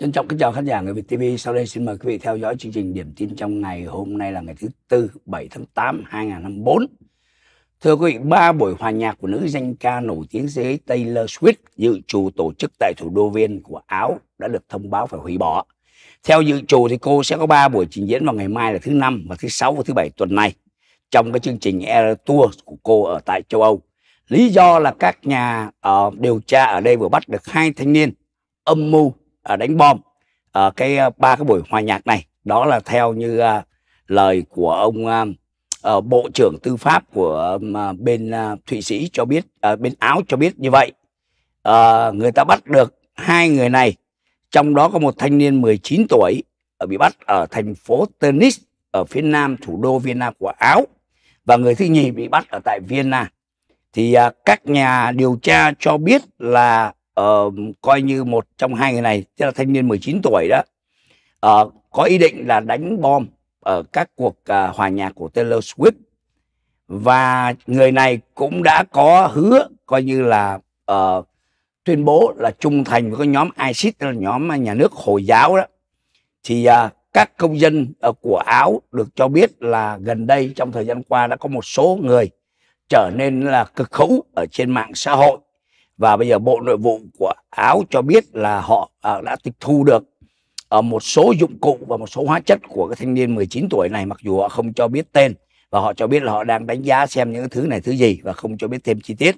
Trân trọng kính chào khán giả người Việt TV. Sau đây xin mời quý vị theo dõi chương trình điểm tin trong ngày. Hôm nay là ngày thứ Tư, 7 tháng 8, 2024. Thưa quý vị, ba buổi hòa nhạc của nữ danh ca nổi tiếng thế giới Taylor Swift dự trù tổ chức tại thủ đô Viên của Áo đã được thông báo phải hủy bỏ. Theo dự trù thì cô sẽ có ba buổi trình diễn vào ngày mai là thứ năm và thứ sáu và thứ bảy tuần này trong cái chương trình Air Tour của cô ở tại châu Âu. Lý do là các nhà uh, điều tra ở đây vừa bắt được hai thanh niên âm mưu À, đánh bom ở cái à, ba cái buổi hòa nhạc này đó là theo như à, lời của ông ờ, bộ trưởng tư pháp của bên thụy sĩ cho biết bên áo cho biết như vậy ờ, người ta bắt được hai người này trong đó có một thanh niên 19 tuổi ờ, bị bắt ở thành phố Tunis ở phía nam thủ đô Vienna của Áo và người thứ nhì bị bắt ở tại Vienna thì các nhà điều tra cho biết là uh, coi như một trong hai người này tức là thanh niên 19 tuổi đó uh, có ý định là đánh bom ở các cuộc uh, hòa nhạc của Taylor Swift và người này cũng đã có hứa coi như là uh, tuyên bố là trung thành với cái nhóm ISIS tức là nhóm nhà nước hồi giáo đó thì uh, các công dân ờ, của Áo được cho biết là gần đây trong thời gian qua đã có một số người trở nên là cực hữu ở trên mạng xã hội và bây giờ bộ nội vụ của áo cho biết là họ à, đã tịch thu được ờ, một số dụng cụ và một số hóa chất của cái thanh niên 19 tuổi này mặc dù họ không cho biết tên và họ cho biết là họ đang đánh giá xem những thứ này thứ gì và không cho biết thêm chi tiết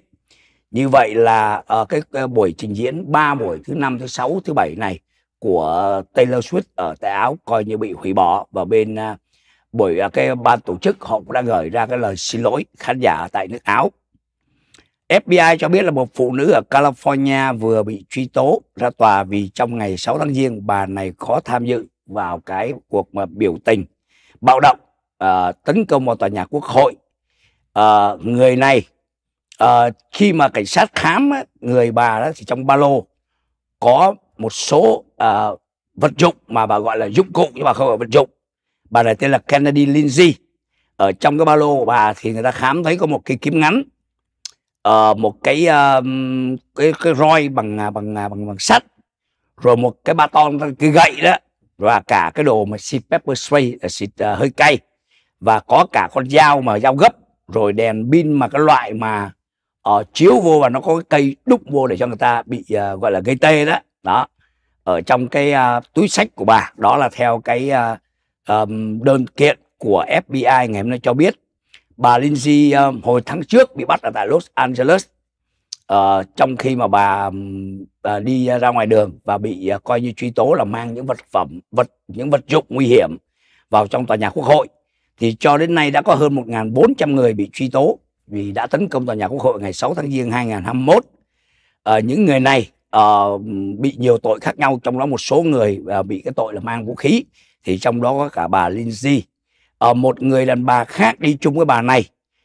như vậy là ờ, cái, cái buổi trình diễn ba buổi thứ năm thứ sáu thứ bảy này của Taylor Swift ở tại Áo coi như bị hủy bỏ và bên à, buổi à, cái ban tổ chức họ cũng đã gửi ra cái lời xin lỗi khán giả tại nước Áo FBI cho biết là một phụ nữ ở California vừa bị truy tố ra tòa vì trong ngày 6 tháng Giêng bà này có tham dự vào cái cuộc mà biểu tình bạo động uh, tấn công vào tòa nhà quốc hội. Uh, người này uh, khi mà cảnh sát khám người bà đó thì trong ba lô có một số uh, vật dụng mà bà gọi là dụng cụ nhưng mà không phải vật dụng. Bà này tên là Kennedy Lindsay. Ở trong cái ba lô của bà thì người ta khám thấy có một cái kiếm ngắn Ờ, một cái uh, cái cái roi bằng à, bằng à, bằng bằng sắt rồi một cái ba ton cái gậy đó và cả cái đồ mà xịt pepper spray là xịt uh, hơi cay và có cả con dao mà dao gấp rồi đèn pin mà cái loại mà uh, chiếu vô và nó có cái cây đúc vô để cho người ta bị uh, gọi là gây tê đó đó ở trong cái uh, túi sách của bà đó là theo cái uh, um, đơn kiện của FBI ngày hôm nay cho biết bà Lindsay uh, hồi tháng trước bị bắt ở tại Los Angeles uh, trong khi mà bà uh, đi ra ngoài đường và bị uh, coi như truy tố là mang những vật phẩm vật những vật dụng nguy hiểm vào trong tòa nhà quốc hội thì cho đến nay đã có hơn 1.400 người bị truy tố vì đã tấn công tòa nhà quốc hội ngày 6 tháng giêng 2021 uh, những người này uh, bị nhiều tội khác nhau trong đó một số người uh, bị cái tội là mang vũ khí thì trong đó có cả bà Lindsay ở ờ, một người đàn bà khác đi chung với bà này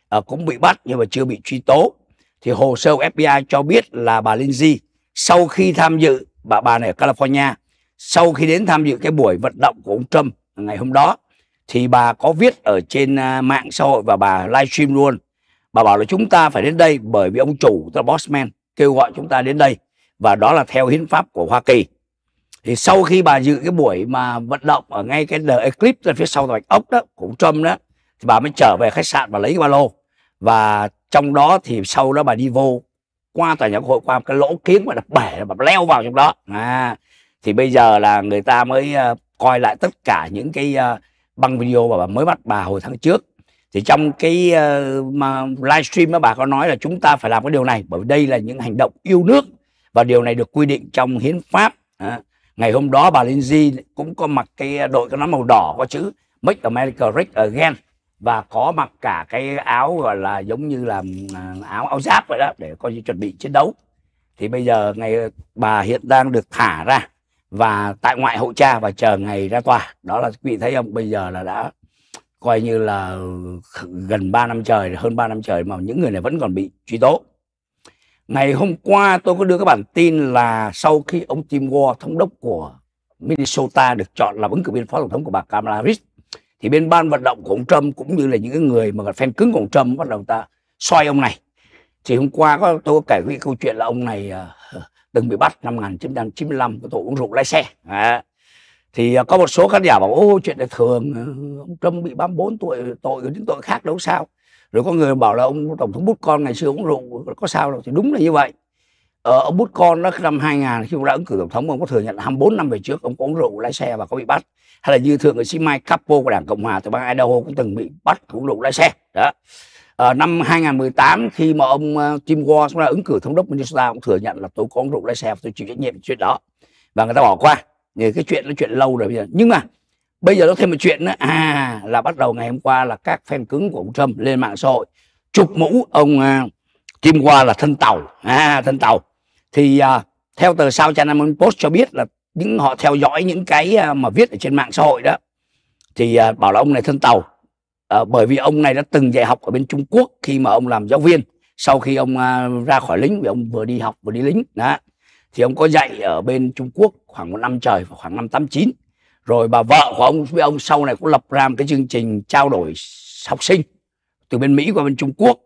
ở ờ, cũng bị bắt nhưng mà chưa bị truy tố thì hồ sơ của FBI cho biết là bà Lindsay sau khi tham dự bà bà này ở California sau khi đến tham dự cái buổi vận động của ông Trump ngày hôm đó thì bà có viết ở trên à, mạng xã hội và bà livestream luôn bà bảo là chúng ta phải đến đây bởi vì ông chủ tức là Bossman kêu gọi chúng ta đến đây và đó là theo hiến pháp của Hoa Kỳ thì sau khi bà dự cái buổi mà vận động ở ngay cái The Eclipse ra phía sau tòa bạch ốc đó của Trump đó thì bà mới trở về khách sạn và lấy cái ba lô và trong đó thì sau đó bà đi vô qua tòa nhà quốc hội qua một cái lỗ kiến mà đập bể bà leo vào trong đó à thì bây giờ là người ta mới uh, coi lại tất cả những cái uh, băng video mà bà mới bắt bà hồi tháng trước thì trong cái uh, mà livestream đó bà có nói là chúng ta phải làm cái điều này bởi vì đây là những hành động yêu nước và điều này được quy định trong hiến pháp à ngày hôm đó bà Lindsay cũng có mặc cái đội có nón màu đỏ có chữ Make America Great Again và có mặc cả cái áo gọi là giống như là à, áo áo giáp vậy đó để coi như chuẩn bị chiến đấu thì bây giờ ngày bà hiện đang được thả ra và tại ngoại hậu cha và chờ ngày ra tòa đó là quý vị thấy không bây giờ là đã coi như là gần 3 năm trời hơn 3 năm trời mà những người này vẫn còn bị truy tố Ngày hôm qua tôi có đưa các bản tin là sau khi ông Tim War, thống đốc của Minnesota được chọn làm ứng cử viên phó tổng thống của bà Kamala Harris thì bên ban vận động của ông Trump cũng như là những người mà là fan cứng của ông Trump bắt đầu ta soi ông này. Thì hôm qua có tôi có kể cái câu chuyện là ông này ờ, từng bị bắt năm 1995 có tội uống rượu lái xe. À. Thì ờ, có một số khán giả bảo ô chuyện này thường ờ, ông Trump bị 34 tuổi tội những tội khác đâu sao rồi có người bảo là ông tổng thống bút con ngày xưa uống rượu có sao đâu thì đúng là như vậy ờ, ông bút con đó năm 2000 khi ông đã ứng cử tổng thống ông có thừa nhận 24 năm về trước ông có uống rượu lái xe và có bị bắt hay là như thường người sĩ Mike Capo của đảng Cộng hòa từ bang Idaho cũng từng bị bắt uống rượu lái xe đó ờ, năm 2018 khi mà ông Tim ờ, Walz cũng ứng cử thống đốc Minnesota cũng thừa nhận là tôi có uống rượu lái xe và tôi chịu trách nhiệm chuyện đó và người ta bỏ qua thì cái chuyện nó chuyện lâu rồi bây giờ nhưng mà bây giờ nó thêm một chuyện nữa à là bắt đầu ngày hôm qua là các fan cứng của ông Trump lên mạng xã hội chụp mũ ông uh, Kim Qua là thân tàu à thân tàu thì uh, theo tờ Sao China Morning Post cho biết là những họ theo dõi những cái uh, mà viết ở trên mạng xã hội đó thì uh, bảo là ông này thân tàu uh, bởi vì ông này đã từng dạy học ở bên Trung Quốc khi mà ông làm giáo viên sau khi ông uh, ra khỏi lính vì ông vừa đi học vừa đi lính đó thì ông có dạy ở bên Trung Quốc khoảng một năm trời khoảng năm 89 rồi bà vợ của ông với ông sau này cũng lập ra một cái chương trình trao đổi học sinh từ bên Mỹ qua bên Trung Quốc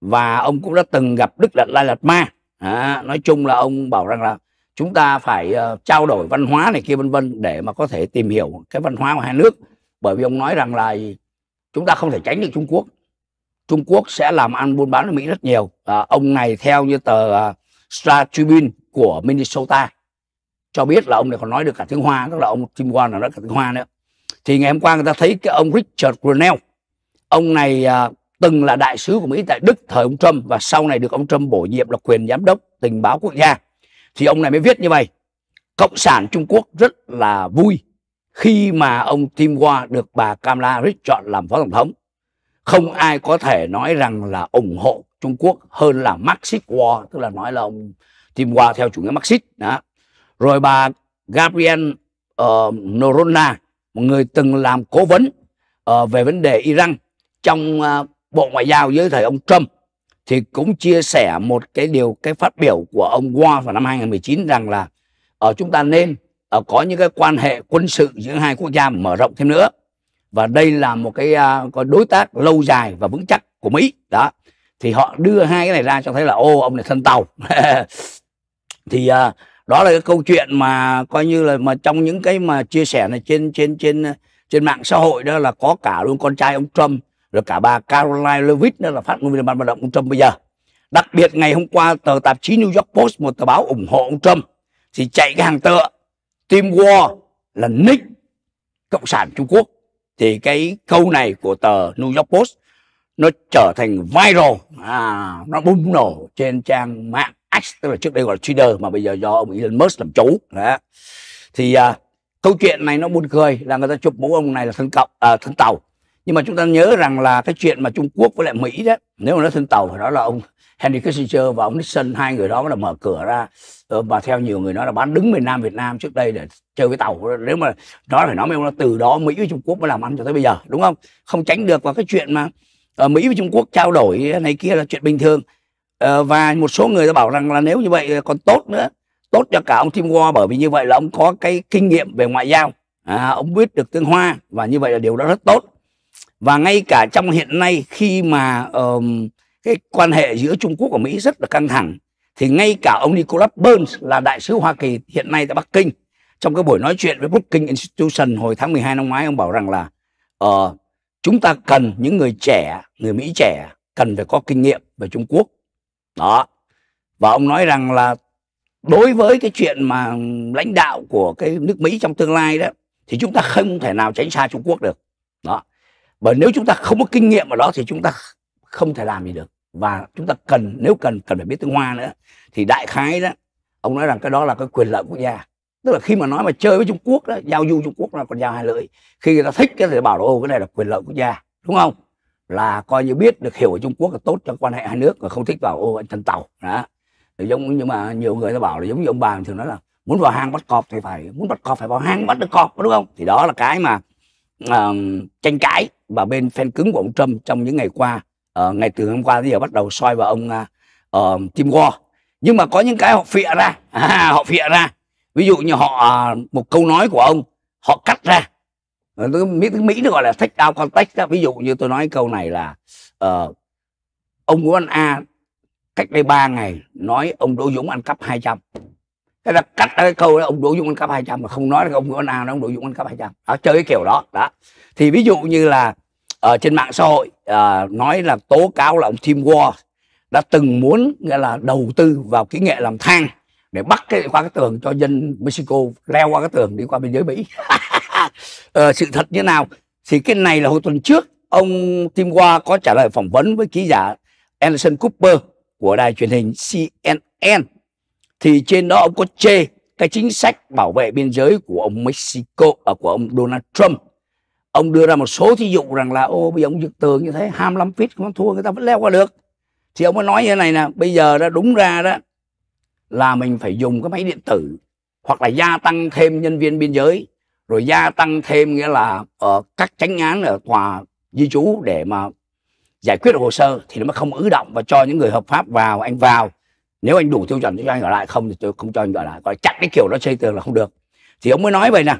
và ông cũng đã từng gặp Đức Lạt Lai Lạt Ma à, nói chung là ông bảo rằng là chúng ta phải uh, trao đổi văn hóa này kia vân vân để mà có thể tìm hiểu cái văn hóa của hai nước bởi vì ông nói rằng là chúng ta không thể tránh được Trung Quốc Trung Quốc sẽ làm ăn buôn bán ở Mỹ rất nhiều à, ông này theo như tờ uh, Star Tribune của Minnesota cho biết là ông này còn nói được cả tiếng hoa tức là ông Kim Wan là nói cả tiếng hoa nữa thì ngày hôm qua người ta thấy cái ông Richard Grenell ông này à, từng là đại sứ của Mỹ tại Đức thời ông Trump và sau này được ông Trump bổ nhiệm là quyền giám đốc tình báo quốc gia thì ông này mới viết như vậy cộng sản Trung Quốc rất là vui khi mà ông Tim Hoa được bà Kamala Harris chọn làm phó tổng thống không ai có thể nói rằng là ủng hộ Trung Quốc hơn là Marxist War tức là nói là ông Tim Hoa theo chủ nghĩa Marxist đó rồi bà Gabriel uh, Norona một người từng làm cố vấn uh, về vấn đề Iran trong uh, Bộ Ngoại giao dưới thời ông Trump thì cũng chia sẻ một cái điều cái phát biểu của ông Wall vào năm 2019 rằng là ở uh, chúng ta nên uh, có những cái quan hệ quân sự giữa hai quốc gia mở rộng thêm nữa và đây là một cái uh, đối tác lâu dài và vững chắc của Mỹ đó thì họ đưa hai cái này ra cho thấy là ô ông này thân tàu thì uh, đó là cái câu chuyện mà coi như là mà trong những cái mà chia sẻ này trên trên trên trên mạng xã hội đó là có cả luôn con trai ông Trump rồi cả bà Caroline Levitt đó là phát ngôn viên ban vận động ông Trump bây giờ đặc biệt ngày hôm qua tờ tạp chí New York Post một tờ báo ủng hộ ông Trump thì chạy cái hàng tựa Team War là Nick cộng sản Trung Quốc thì cái câu này của tờ New York Post nó trở thành viral à, nó bùng nổ trên trang mạng X tức là trước đây gọi là Twitter mà bây giờ do ông Elon Musk làm chủ đó. thì à, câu chuyện này nó buồn cười là người ta chụp mũ ông này là thân cộng à, thân tàu nhưng mà chúng ta nhớ rằng là cái chuyện mà Trung Quốc với lại Mỹ đó nếu mà nó thân tàu thì đó là ông Henry Kissinger và ông Nixon hai người đó mới là mở cửa ra ờ, và theo nhiều người nói là bán đứng miền Nam Việt Nam trước đây để chơi với tàu nếu mà nói phải nói ông là từ đó Mỹ với Trung Quốc mới làm ăn cho tới bây giờ đúng không không tránh được vào cái chuyện mà ờ, Mỹ với Trung Quốc trao đổi này kia là chuyện bình thường Ờ, và một số người đã bảo rằng là nếu như vậy còn tốt nữa tốt cho cả ông Tim War bởi vì như vậy là ông có cái kinh nghiệm về ngoại giao à, ông biết được tương Hoa và như vậy là điều đó rất tốt và ngay cả trong hiện nay khi mà um, cái quan hệ giữa Trung Quốc và Mỹ rất là căng thẳng thì ngay cả ông Nicolas Burns là đại sứ Hoa Kỳ hiện nay tại Bắc Kinh trong cái buổi nói chuyện với Brookings Institution hồi tháng 12 năm ngoái ông bảo rằng là uh, chúng ta cần những người trẻ người Mỹ trẻ cần phải có kinh nghiệm về Trung Quốc đó và ông nói rằng là đối với cái chuyện mà lãnh đạo của cái nước mỹ trong tương lai đó thì chúng ta không thể nào tránh xa trung quốc được đó bởi nếu chúng ta không có kinh nghiệm ở đó thì chúng ta không thể làm gì được và chúng ta cần nếu cần cần phải biết tiếng hoa nữa thì đại khái đó ông nói rằng cái đó là cái quyền lợi quốc gia tức là khi mà nói mà chơi với trung quốc đó giao du trung quốc là còn giao hai lưỡi khi người ta thích cái thì bảo là ô cái này là quyền lợi quốc gia đúng không là coi như biết được hiểu ở Trung Quốc là tốt cho quan hệ hai nước và không thích vào ô chân tàu đó thì giống nhưng mà nhiều người ta bảo là giống như ông bà thường nói là muốn vào hang bắt cọp thì phải muốn bắt cọp phải vào hang bắt được cọp đúng không thì đó là cái mà uh, tranh cãi và bên fan cứng của ông Trump trong những ngày qua uh, ờ, ngày từ hôm qua tới giờ bắt đầu soi vào ông uh, uh, Tim War nhưng mà có những cái họ phịa ra à, họ phịa ra ví dụ như họ uh, một câu nói của ông họ cắt ra Ờ, mỹ tiếng mỹ nó gọi là thách out context đó. ví dụ như tôi nói câu này là uh, ông nguyễn văn a cách đây 3 ngày nói ông đỗ dũng ăn cắp 200 thế là cắt cái câu đó ông đỗ dũng ăn cắp 200 mà không nói là ông nguyễn văn a nói ông đỗ dũng ăn cắp 200 đó chơi cái kiểu đó đó thì ví dụ như là ở ờ, trên mạng xã hội uh, nói là tố cáo là ông Tim Wall đã từng muốn nghĩa là đầu tư vào kỹ nghệ làm thang để bắt cái qua cái tường cho dân Mexico leo qua cái tường đi qua biên giới Mỹ Ờ, sự thật như nào thì cái này là hồi tuần trước ông Tim Hoa có trả lời phỏng vấn với ký giả Anderson Cooper của đài truyền hình CNN thì trên đó ông có chê cái chính sách bảo vệ biên giới của ông Mexico ở à, của ông Donald Trump ông đưa ra một số thí dụ rằng là ô bây giờ ông dựng tường như thế 25 feet không thua người ta vẫn leo qua được thì ông mới nói như thế này nè bây giờ đó đúng ra đó là mình phải dùng cái máy điện tử hoặc là gia tăng thêm nhân viên biên giới rồi gia tăng thêm nghĩa là ở ờ, các tránh án ở tòa di trú để mà giải quyết hồ sơ thì nó mới không ứ động và cho những người hợp pháp vào anh vào nếu anh đủ tiêu chuẩn thì cho anh ở lại không thì tôi không cho anh ở lại gọi chặt cái kiểu đó xây tường là không được thì ông mới nói vậy nè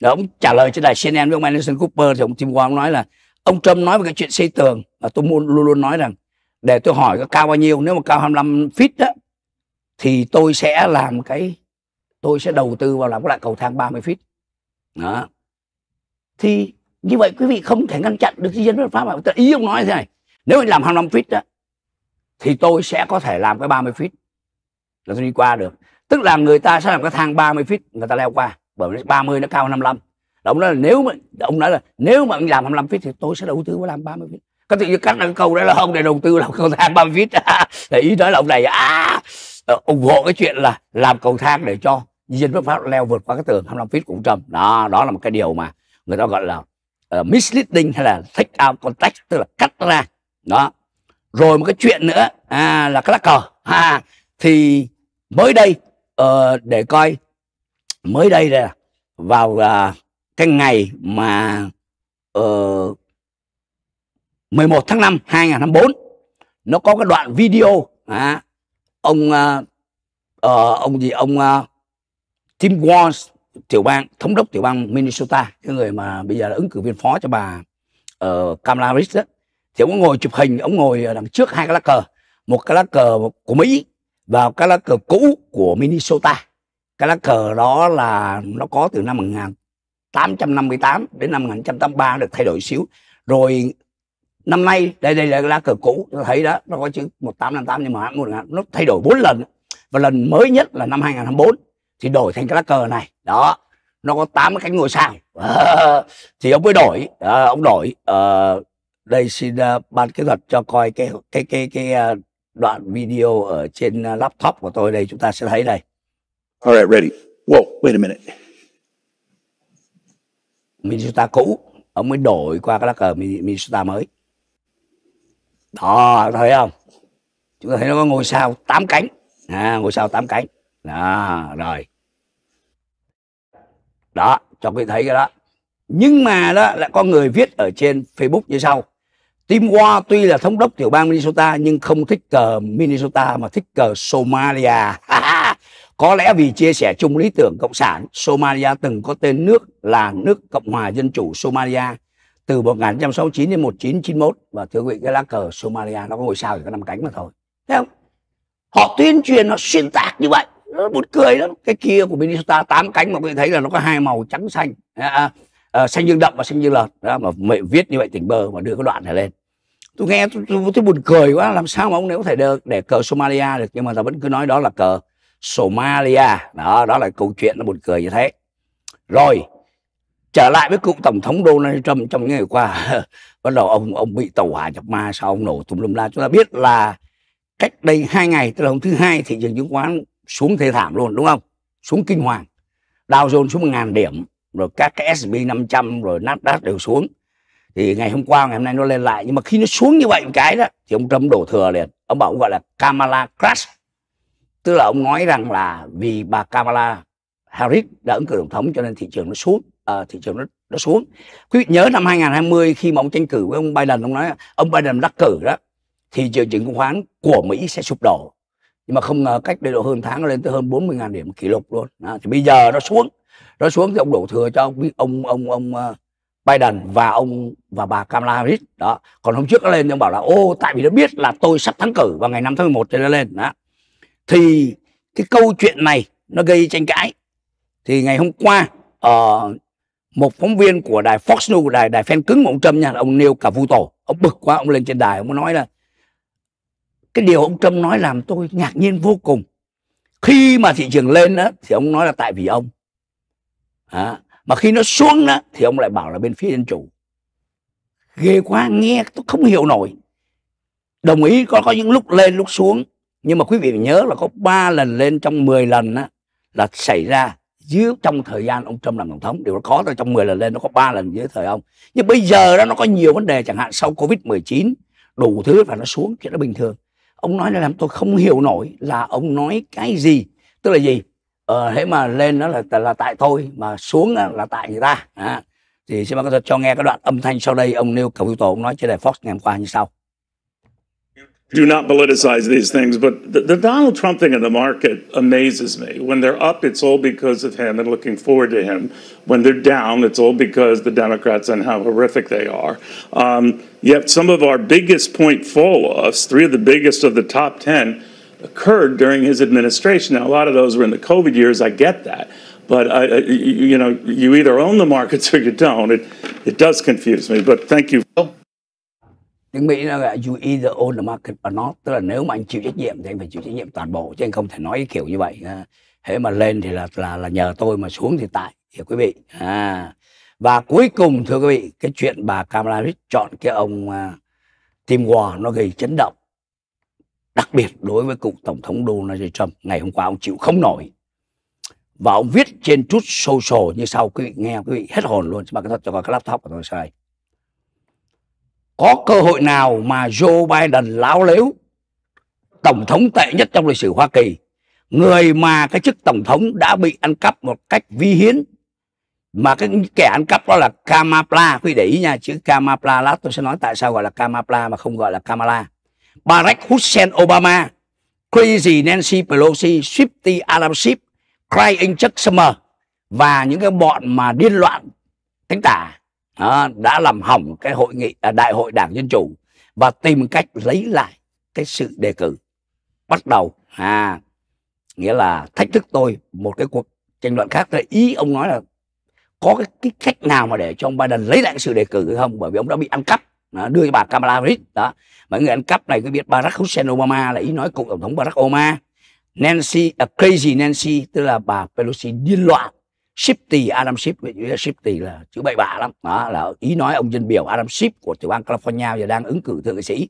rồi ông trả lời cho đài CNN với ông Anderson Cooper thì ông Tim Wong nói là ông Trump nói về cái chuyện xây tường và tôi luôn luôn nói rằng để tôi hỏi có cao bao nhiêu nếu mà cao 25 feet đó thì tôi sẽ làm cái tôi sẽ đầu tư vào làm cái lại cầu thang 30 feet đó thì như vậy quý vị không thể ngăn chặn được di dân bất pháp mà ý ông nói thế này nếu anh làm 25 feet đó thì tôi sẽ có thể làm cái 30 feet là tôi đi qua được tức là người ta sẽ làm cái thang 30 feet người ta leo qua bởi vì 30 nó cao 55 là ông nói là nếu mà ông nói là nếu mà anh làm 25 feet thì tôi sẽ đầu tư với làm 30 feet có tự nhiên cắt cái câu đó là ông để đầu tư làm cầu thang 30 feet thì ý nói là ông này à, ủng hộ cái chuyện là làm cầu thang để cho dân bất pháp leo vượt qua cái tường 25 feet cũng trầm đó đó là một cái điều mà người ta gọi là uh, misleading hay là take out context tức là cắt ra đó rồi một cái chuyện nữa à, là cái lá cờ à, thì mới đây uh, để coi mới đây là vào uh, cái ngày mà uh, ờ, 11 tháng 5 2024 nó có cái đoạn video à, ông uh, uh, ông gì ông uh, Tim Walz tiểu bang thống đốc tiểu bang Minnesota cái người mà bây giờ là ứng cử viên phó cho bà ở ờ, Kamala Harris đó thì ông ngồi chụp hình ông ngồi đằng trước hai cái lá cờ một cái lá cờ của Mỹ và cái lá cờ cũ của Minnesota cái lá cờ đó là nó có từ năm 1858 đến năm 1983 được thay đổi xíu rồi năm nay đây đây là lá cờ cũ tôi thấy đó nó có chữ 1858 nhưng mà nó thay đổi bốn lần và lần mới nhất là năm 2024 thì đổi thành cái lá cờ này đó nó có 8 cánh ngôi sao thì ông mới đổi à, ông đổi à, đây xin uh, ban kỹ thuật cho coi cái cái cái cái uh, đoạn video ở trên uh, laptop của tôi đây chúng ta sẽ thấy đây all right ready whoa wait a minute Minnesota cũ ông mới đổi qua cái lá cờ Minnesota mới đó thấy không chúng ta thấy nó có ngôi sao tám cánh à, ngôi sao tám cánh đó rồi đó cho quý thấy cái đó nhưng mà đó lại có người viết ở trên facebook như sau Tim Wa tuy là thống đốc tiểu bang Minnesota nhưng không thích cờ Minnesota mà thích cờ Somalia. Có lẽ vì chia sẻ chung lý tưởng cộng sản, Somalia từng có tên nước là nước Cộng hòa Dân chủ Somalia từ 1969 đến 1991 và thưa quý vị cái lá cờ Somalia nó có ngôi sao chỉ có năm cánh mà thôi. Thấy không? Họ tuyên truyền nó xuyên tạc như vậy nó buồn cười lắm cái kia của Minnesota tám cánh mà quý vị thấy là nó có hai màu trắng xanh à, à, à xanh dương đậm và xanh dương lợt đó mà mẹ viết như vậy tỉnh bơ mà đưa cái đoạn này lên tôi nghe tôi, tôi, tôi buồn cười quá làm sao mà ông này có thể được để cờ Somalia được nhưng mà ta vẫn cứ nói đó là cờ Somalia đó đó là câu chuyện nó buồn cười như thế rồi trở lại với cựu tổng thống Donald Trump trong những ngày qua bắt đầu ông ông bị tàu hỏa nhập ma sau ông nổ tùm lum la chúng ta biết là cách đây hai ngày tức là hôm thứ hai thị trường chứng khoán xuống thế thảm luôn đúng không xuống kinh hoàng Dow Jones xuống 1000 điểm rồi các cái S&P 500 rồi Nasdaq đều xuống thì ngày hôm qua ngày hôm nay nó lên lại nhưng mà khi nó xuống như vậy một cái đó thì ông Trump đổ thừa liền ông bảo ông gọi là Kamala crash tức là ông nói rằng là vì bà Kamala Harris đã ứng cử tổng thống cho nên thị trường nó xuống à, thị trường nó nó xuống quý vị nhớ năm 2020 khi mà ông tranh cử với ông Biden ông nói ông Biden đắc cử đó thì thị trường chứng khoán của Mỹ sẽ sụp đổ nhưng mà không ngờ cách đây độ hơn tháng lên tới hơn 40.000 điểm kỷ lục luôn à, thì bây giờ nó xuống nó xuống thì ông đổ thừa cho ông ông ông ông ờ, Biden và ông và bà Kamala Harris đó còn hôm trước nó lên nhưng bảo là ô tại vì nó biết là tôi sắp thắng cử vào ngày 5 tháng 11 thì nó lên đó thì cái câu chuyện này nó gây tranh cãi thì ngày hôm qua uh, một phóng viên của đài Fox News đài đài fan cứng của ông Trump nha ông Neil Cavuto ông bực quá ông lên trên đài ông nói là cái điều ông Trump nói làm tôi ngạc nhiên vô cùng khi mà thị trường lên đó thì ông nói là tại vì ông à, mà khi nó xuống đó thì ông lại bảo là bên phía dân chủ ghê quá nghe tôi không hiểu nổi đồng ý có có những lúc lên lúc xuống nhưng mà quý vị nhớ là có 3 lần lên trong 10 lần á, là xảy ra dưới trong thời gian ông Trump làm tổng thống điều đó khó thôi trong 10 lần lên nó có 3 lần dưới thời ông nhưng bây giờ đó nó có nhiều vấn đề chẳng hạn sau Covid 19 đủ thứ và nó xuống chuyện nó bình thường ông nói là làm tôi không hiểu nổi là ông nói cái gì tức là gì ờ, thế mà lên nó là, là tại tôi mà xuống là tại người ta à. thì xin bác cho nghe cái đoạn âm thanh sau đây ông nêu cầu hữu tổ ông nói trên đài fox ngày hôm qua như sau do not politicize these things. But the, the, Donald Trump thing in the market amazes me. When they're up, it's all because of him and looking forward to him. When they're down, it's all because the Democrats and how horrific they are. Um, yet some of our biggest point fall offs, three of the biggest of the top 10, occurred during his administration. Now, a lot of those were in the COVID years. I get that. But uh, uh, you, know, you either own the markets or you don't. It, it does confuse me. But thank you. tiếng mỹ nó là you either own the market or not tức là nếu mà anh chịu trách nhiệm thì anh phải chịu trách nhiệm toàn bộ chứ anh không thể nói cái kiểu như vậy à, thế mà lên thì là là là nhờ tôi mà xuống thì tại hiểu quý vị à và cuối cùng thưa quý vị cái chuyện bà Kamala Harris chọn cái ông uh, Tim War nó gây chấn động đặc biệt đối với cựu tổng thống Donald Trump ngày hôm qua ông chịu không nổi và ông viết trên chút social như sau quý vị nghe quý vị hết hồn luôn xin mời các thật cho các laptop của tôi sai có cơ hội nào mà Joe Biden láo lếu tổng thống tệ nhất trong lịch sử Hoa Kỳ người mà cái chức tổng thống đã bị ăn cắp một cách vi hiến mà cái kẻ ăn cắp đó là Kamala quý để ý nha chữ Kamala lát tôi sẽ nói tại sao gọi là Kamala mà không gọi là Kamala Barack Hussein Obama Crazy Nancy Pelosi Swifty Adam Schiff Crying Chuck Schumer và những cái bọn mà điên loạn thánh tả đó, đã làm hỏng cái hội nghị à, đại hội đảng dân chủ và tìm cách lấy lại cái sự đề cử bắt đầu à nghĩa là thách thức tôi một cái cuộc tranh luận khác ý ông nói là có cái, cái cách nào mà để cho ông Biden lấy lại sự đề cử hay không bởi vì ông đã bị ăn cắp đó, à, đưa cho bà Kamala Harris đó mọi người ăn cắp này cứ biết Barack Hussein Obama là ý nói cựu tổng thống Barack Obama Nancy uh, crazy Nancy tức là bà Pelosi điên loạn Shifty Adam Schiff Shifty là chữ bậy bạ lắm đó là ý nói ông dân biểu Adam Schiff của tiểu bang California giờ đang ứng cử thượng nghị sĩ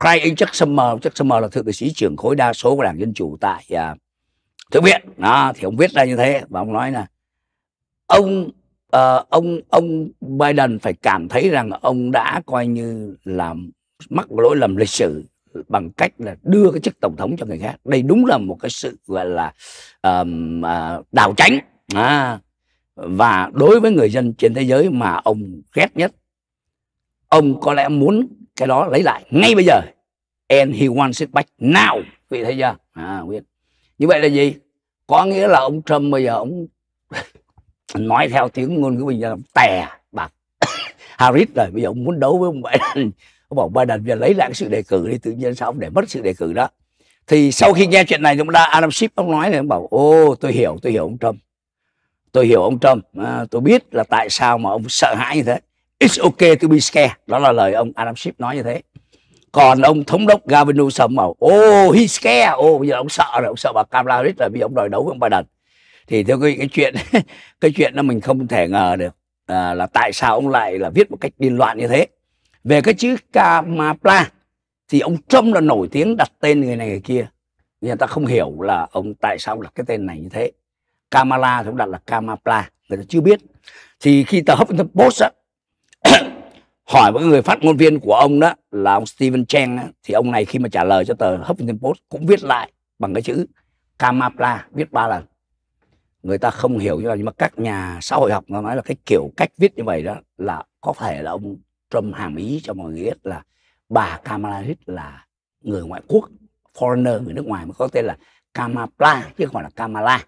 Craig Chuck Summer Chuck Summer là thượng nghị sĩ trưởng khối đa số của đảng dân chủ tại uh, thượng viện đó thì ông viết ra như thế và ông nói là ông uh, ông ông Biden phải cảm thấy rằng ông đã coi như là mắc một lỗi lầm lịch sử bằng cách là đưa cái chức tổng thống cho người khác đây đúng là một cái sự gọi là um, uh, à, đào tránh à, và đối với người dân trên thế giới mà ông ghét nhất ông có lẽ muốn cái đó lấy lại ngay bây giờ and he wants it back now vị thấy chưa à, biết. như vậy là gì có nghĩa là ông Trump bây giờ ông nói theo tiếng ngôn ngữ bây giờ tè bạc Harris rồi bây giờ ông muốn đấu với ông Biden ông bảo Biden giờ lấy lại cái sự đề cử đi tự nhiên sao ông để mất sự đề cử đó thì sau khi nghe chuyện này chúng ta Adam Schiff ông nói này ông bảo ô tôi hiểu tôi hiểu ông Trump tôi hiểu ông Trump à, tôi biết là tại sao mà ông sợ hãi như thế it's okay to be scared đó là lời ông Adam Schiff nói như thế còn ông thống đốc Gavin Newsom bảo oh he's scared oh bây giờ ông sợ rồi ông sợ bà Kamala Harris là vì ông đòi đấu với ông Biden thì theo quý cái chuyện cái chuyện đó mình không thể ngờ được à, là tại sao ông lại là viết một cách điên loạn như thế về cái chữ Kamala thì ông Trump là nổi tiếng đặt tên người này người kia người ta không hiểu là ông tại sao đặt cái tên này như thế Kamala thì cũng đặt là Kamapla người ta chưa biết thì khi tờ Huffington Post á, hỏi với người phát ngôn viên của ông đó là ông Stephen Chang á, thì ông này khi mà trả lời cho tờ Huffington Post cũng viết lại bằng cái chữ Kamapla viết ba lần người ta không hiểu như là nhưng mà các nhà xã hội học nó nói là cái kiểu cách viết như vậy đó là có thể là ông Trump hàm ý cho mọi người biết là bà Kamala Harris là người ngoại quốc foreigner người nước ngoài mới có tên là Kamala chứ không phải là Kamala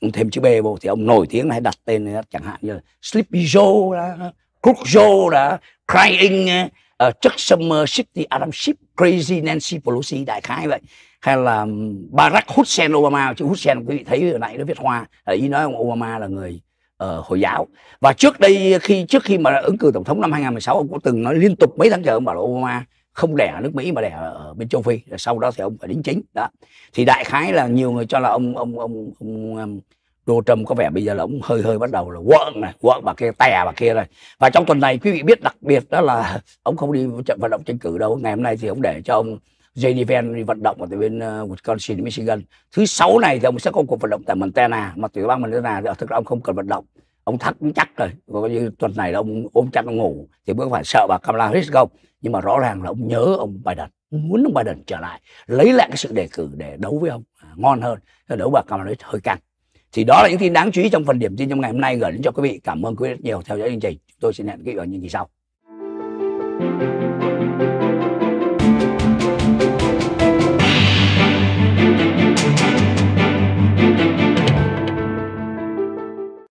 ông thêm chữ B vô thì ông nổi tiếng hay đặt tên chẳng hạn như là Sleepy Joe đã, Crook Joe đã, Crying, uh, Chuck Summer, City Adam Schiff, Crazy Nancy Pelosi đại khái vậy hay là Barack Hussein Obama chữ Hussein quý vị thấy ở nãy nó viết hoa ờ, ý nói ông Obama là người uh, hồi giáo và trước đây khi trước khi mà ứng cử tổng thống năm 2016 ông cũng từng nói liên tục mấy tháng trời ông bảo là Obama không đẻ ở nước Mỹ mà đẻ ở bên châu Phi sau đó thì ông phải đính chính đó thì đại khái là nhiều người cho là ông ông ông, ông, ông um, Donald Trump có vẻ bây giờ là ông hơi hơi bắt đầu là quợn này, quợn bà kia, tè bà kia này. Và trong tuần này quý vị biết đặc biệt đó là ông không đi trận vận động tranh cử đâu. Ngày hôm nay thì ông để cho ông JD Van đi vận động ở từ bên uh, Wisconsin, Michigan. Thứ sáu này thì ông sẽ có cuộc vận động tại Montana, mà tiểu bang Montana thì thực ra ông không cần vận động. Ông thắc chắc rồi, coi như tuần này là ông ôm chắc ông ngủ thì bước phải sợ bà Kamala Harris không? nhưng mà rõ ràng là ông nhớ ông Biden muốn ông Biden trở lại lấy lại cái sự đề cử để đấu với ông à, ngon hơn đấu bà Kamala Harris hơi căng thì đó là những tin đáng chú ý trong phần điểm tin trong ngày hôm nay gửi đến cho quý vị cảm ơn quý vị rất nhiều theo dõi chương trình chúng tôi xin hẹn quý vị ở những kỳ sau